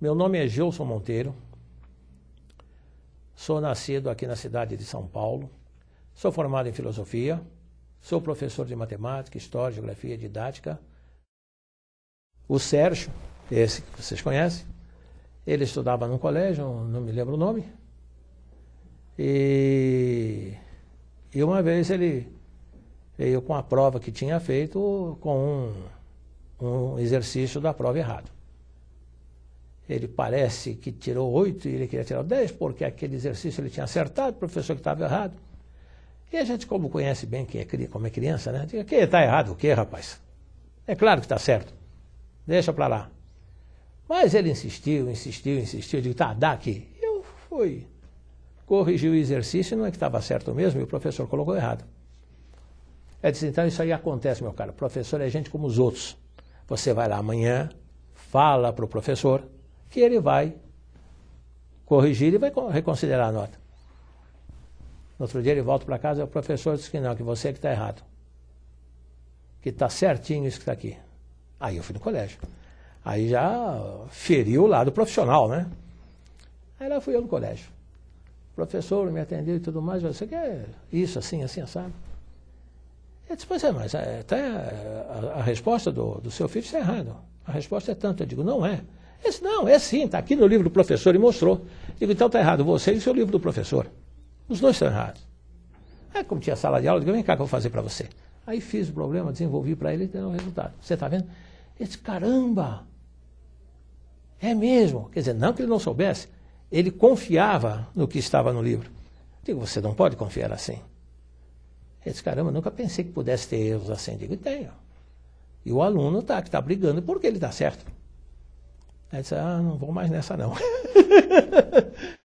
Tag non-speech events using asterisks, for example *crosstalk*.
Meu nome é Gilson Monteiro, sou nascido aqui na cidade de São Paulo, sou formado em filosofia, sou professor de matemática, história, geografia, didática. O Sérgio, esse que vocês conhecem, ele estudava num colégio, não me lembro o nome, e, e uma vez ele e eu, com a prova que tinha feito, com um, um exercício da prova errado. Ele parece que tirou oito e ele queria tirar dez, porque aquele exercício ele tinha acertado, o professor que estava errado. E a gente, como conhece bem quem é, como é criança, né? Diga, que está errado o quê, rapaz? É claro que está certo. Deixa para lá. Mas ele insistiu, insistiu, insistiu. Eu digo, tá, dá aqui. Eu fui. Corrigi o exercício, não é que estava certo mesmo, e o professor colocou errado. Ela disse, então isso aí acontece, meu caro. Professor é gente como os outros. Você vai lá amanhã, fala para o professor, que ele vai corrigir e vai reconsiderar a nota. No outro dia ele volta para casa e o professor diz que não, que você é que está errado. Que está certinho isso que está aqui. Aí eu fui no colégio. Aí já feriu o lado profissional, né? Aí lá fui eu no colégio. O professor me atendeu e tudo mais. Você quer isso, assim, assim, sabe? Eu disse, pois é, mas eh, até a, a resposta do, do seu filho está errada. A resposta é tanto. Eu digo, não é. Ele disse, não, é sim, está aqui no livro do professor e mostrou. Eu digo, então está errado você e o seu livro do professor. Os dois estão errados. Aí, é como tinha sala de aula, eu digo, vem cá que eu vou fazer para você. Aí fiz o problema, desenvolvi para ele e deu o resultado. Você está vendo? Ele disse, caramba, é mesmo. Quer dizer, não que ele não soubesse, ele confiava no que estava no livro. Eu digo, você não pode confiar assim. Eu disse, caramba, nunca pensei que pudesse ter erros assim. Digo, tenho. E o aluno está que está brigando porque ele está certo. Aí disse, ah, não vou mais nessa não. *laughs*